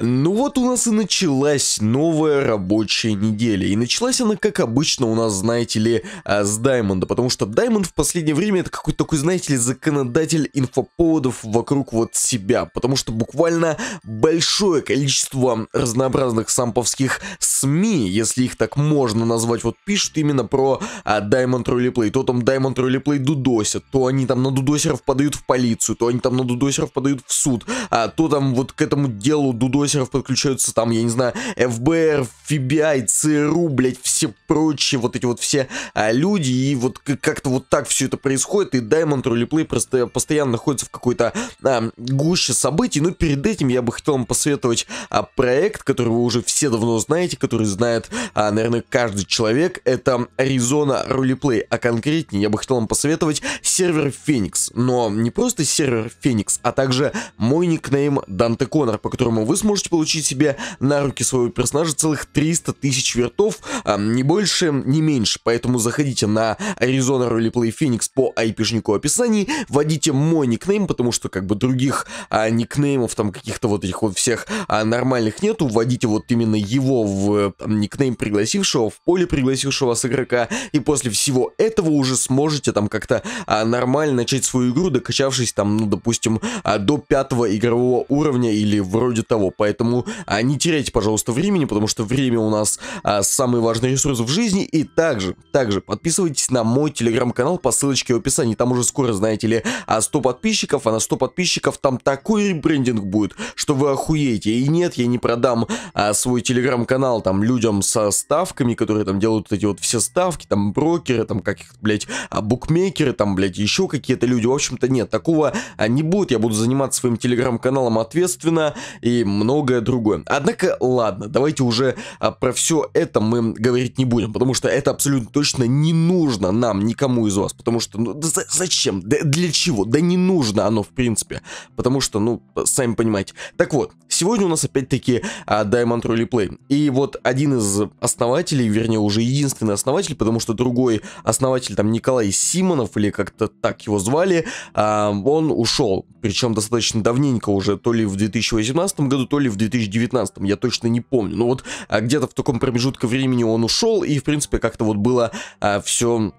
Ну вот у нас и началась новая рабочая неделя. И началась она, как обычно у нас, знаете ли, а, с Даймонда. Потому что Даймонд в последнее время это какой-то такой, знаете ли, законодатель инфоповодов вокруг вот себя. Потому что буквально большое количество разнообразных самповских СМИ, если их так можно назвать, вот пишут именно про а, Diamond Roleplay. То там Diamond Roleplay дудосят, то они там на дудосеров подают в полицию, то они там на дудосеров подают в суд, а то там вот к этому делу дудосят блогеров подключаются, там, я не знаю, ФБР, FBI, ЦРУ, блядь, все прочие вот эти вот все а, люди, и вот как-то вот так все это происходит, и Diamond Roleplay просто постоянно находится в какой-то а, гуще событий, но перед этим я бы хотел вам посоветовать а, проект, который вы уже все давно знаете, который знает, а, наверное, каждый человек, это Arizona Roleplay, а конкретнее я бы хотел вам посоветовать сервер Феникс но не просто сервер Феникс а также мой никнейм Данте Конор, по которому вы сможете можете получить себе на руки своего персонажа целых 300 тысяч вертов, а, не больше, не меньше. Поэтому заходите на Arizona Roleplay Phoenix по айпишнику описании, вводите мой никнейм, потому что как бы других э, никнеймов там каких-то вот этих вот всех э, нормальных нету, вводите вот именно его в там, никнейм пригласившего, в поле пригласившего вас игрока, и после всего этого уже сможете там как-то а, нормально начать свою игру, докачавшись там, ну, допустим, а, до пятого игрового уровня или вроде того поэтому а, не теряйте, пожалуйста, времени, потому что время у нас а, самый важный ресурс в жизни. И также, также подписывайтесь на мой телеграм-канал по ссылочке в описании. Там уже скоро, знаете ли, 100 а, подписчиков, а на 100 подписчиков там такой ребрендинг будет, что вы охуеете. И нет, я не продам а, свой телеграм-канал там людям со ставками, которые там делают эти вот все ставки, там брокеры, там каких-то, блядь, а, букмекеры, там, блядь, еще какие-то люди. В общем-то, нет, такого а, не будет. Я буду заниматься своим телеграм-каналом ответственно и много многое другое. Однако, ладно, давайте уже а, про все это мы говорить не будем, потому что это абсолютно точно не нужно нам, никому из вас, потому что, ну, да зачем? Да для чего? Да не нужно оно, в принципе, потому что, ну, сами понимаете. Так вот, Сегодня у нас опять-таки а, Diamond Rally Play. И вот один из основателей, вернее, уже единственный основатель, потому что другой основатель, там, Николай Симонов, или как-то так его звали, а, он ушел. Причем достаточно давненько уже, то ли в 2018 году, то ли в 2019, я точно не помню. Но вот а, где-то в таком промежутке времени он ушел, и, в принципе, как-то вот было а, все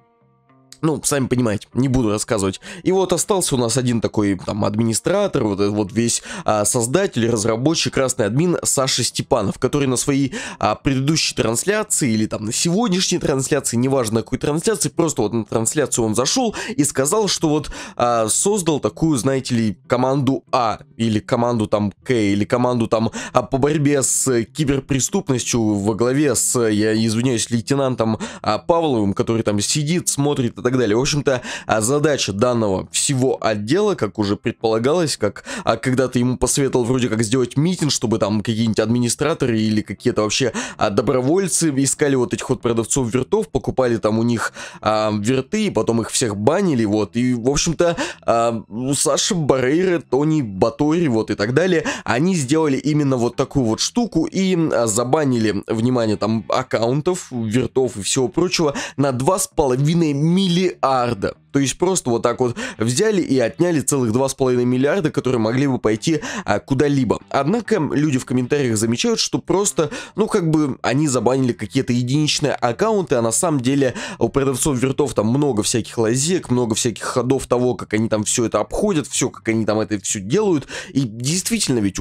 ну, сами понимаете, не буду рассказывать. И вот остался у нас один такой там администратор, вот этот вот весь а, создатель, разработчик, красный админ Саша Степанов, который на свои а, предыдущей трансляции или там на сегодняшней трансляции, неважно на какой трансляции, просто вот на трансляцию он зашел и сказал, что вот а, создал такую, знаете ли, команду А или команду там К или команду там а, по борьбе с киберпреступностью во главе с, я извиняюсь, лейтенантом а, Павловым, который там сидит, смотрит и так так далее. В общем-то, а задача данного всего отдела, как уже предполагалось, как а когда-то ему посоветовал вроде как сделать митинг, чтобы там какие-нибудь администраторы или какие-то вообще а, добровольцы искали вот этих вот продавцов вертов, покупали там у них а, верты, и потом их всех банили, вот. И, в общем-то, а, ну, Саша Барейра, Тони Батори, вот и так далее, они сделали именно вот такую вот штуку и а, забанили, внимание, там аккаунтов, вертов и всего прочего на 2,5 миллиона миллиарда. То есть просто вот так вот взяли и отняли целых 2,5 миллиарда, которые могли бы пойти а, куда-либо. Однако люди в комментариях замечают, что просто, ну как бы они забанили какие-то единичные аккаунты, а на самом деле у продавцов вертов там много всяких лазек, много всяких ходов того, как они там все это обходят, все, как они там это все делают. И действительно ведь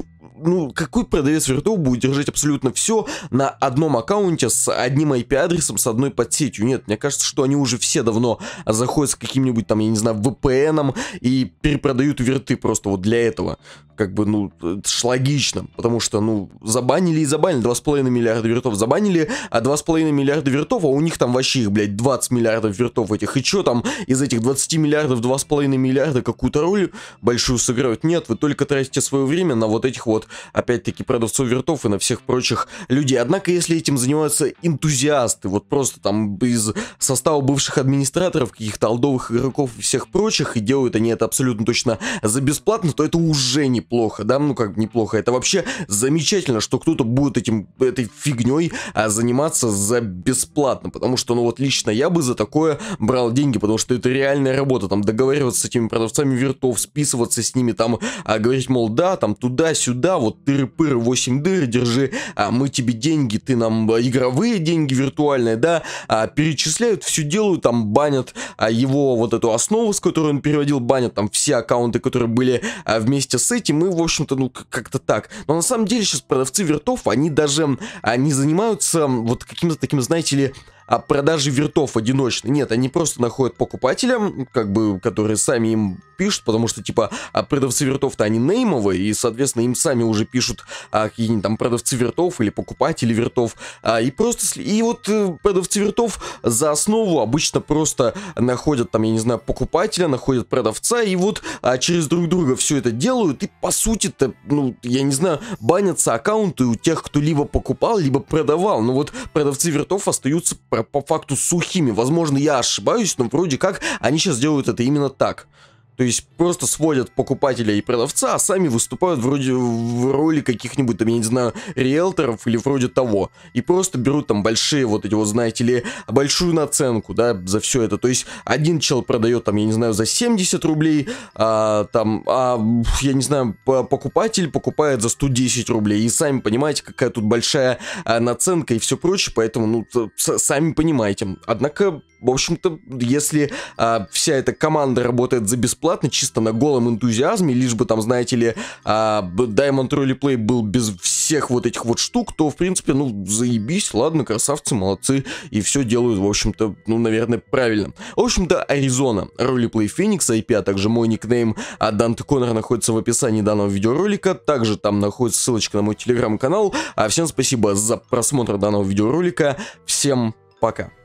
ну, какой продавец виртуал будет держать абсолютно все на одном аккаунте с одним IP-адресом, с одной подсетью? Нет, мне кажется, что они уже все давно заходят с каким-нибудь там, я не знаю, VPN и перепродают верты просто вот для этого как бы, ну, это ж логично, потому что, ну, забанили и забанили, 2,5 миллиарда вертов забанили, а 2,5 миллиарда вертов, а у них там вообще их, блядь, 20 миллиардов вертов этих, и чё там из этих 20 миллиардов 2,5 миллиарда какую-то роль большую сыграют? Нет, вы только тратите свое время на вот этих вот, опять-таки, продавцов вертов и на всех прочих людей. Однако, если этим занимаются энтузиасты, вот просто там из состава бывших администраторов, каких-то алдовых игроков и всех прочих, и делают они это абсолютно точно за бесплатно, то это уже не неплохо, да, ну как неплохо, это вообще замечательно, что кто-то будет этим, этой фигней а, заниматься за бесплатно, потому что, ну вот лично я бы за такое брал деньги, потому что это реальная работа, там договариваться с этими продавцами вертов, списываться с ними, там а, говорить, мол, да, там туда-сюда, вот тыры-пыры, 8 дыр, держи, а мы тебе деньги, ты нам а, игровые деньги виртуальные, да, а, перечисляют, все делают, там банят а, его вот эту основу, с которой он переводил, банят там все аккаунты, которые были а, вместе с этим, мы, в общем-то, ну, как-то так. Но на самом деле сейчас продавцы вертов, они даже, они занимаются вот каким-то таким, знаете ли, а продажи вертов одиночные. Нет, они просто находят покупателя, как бы, которые сами им пишут, потому что, типа, а продавцы вертов-то они неймовые, и, соответственно, им сами уже пишут а, какие-нибудь там продавцы вертов или покупатели вертов. А, и просто, и вот э, продавцы вертов за основу обычно просто находят там, я не знаю, покупателя, находят продавца, и вот а, через друг друга все это делают, и по сути-то, ну, я не знаю, банятся аккаунты у тех, кто либо покупал, либо продавал. Но вот продавцы вертов остаются по факту сухими. Возможно, я ошибаюсь, но вроде как они сейчас делают это именно так. То есть просто сводят покупателя и продавца, а сами выступают вроде в роли каких-нибудь, там, я не знаю, риэлторов или вроде того. И просто берут там большие вот эти вот, знаете ли, большую наценку, да, за все это. То есть один чел продает там, я не знаю, за 70 рублей, а, там, а, я не знаю, покупатель покупает за 110 рублей. И сами понимаете, какая тут большая а, наценка и все прочее, поэтому, ну, сами понимаете. Однако в общем-то, если а, вся эта команда работает за бесплатно, чисто на голом энтузиазме, лишь бы там, знаете ли, а, Diamond Rally был без всех вот этих вот штук, то, в принципе, ну, заебись, ладно, красавцы, молодцы, и все делают, в общем-то, ну, наверное, правильно. В общем-то, Аризона, Roleplay Phoenix, IP, а также мой никнейм а Данте Коннор находится в описании данного видеоролика, также там находится ссылочка на мой телеграм-канал. А всем спасибо за просмотр данного видеоролика, всем пока.